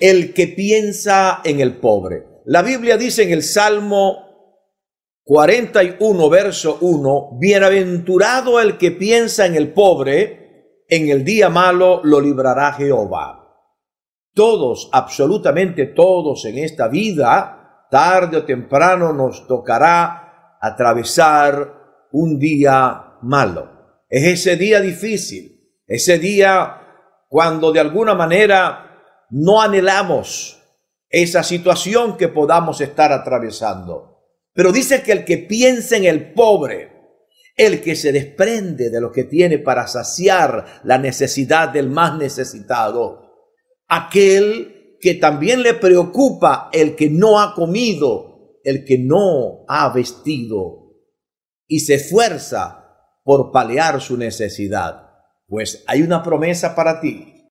el que piensa en el pobre. La Biblia dice en el Salmo 41, verso 1, bienaventurado el que piensa en el pobre, en el día malo lo librará Jehová. Todos, absolutamente todos en esta vida, tarde o temprano nos tocará atravesar un día malo. Es ese día difícil, ese día cuando de alguna manera no anhelamos esa situación que podamos estar atravesando. Pero dice que el que piensa en el pobre, el que se desprende de lo que tiene para saciar la necesidad del más necesitado, aquel que también le preocupa el que no ha comido, el que no ha vestido y se esfuerza por paliar su necesidad. Pues hay una promesa para ti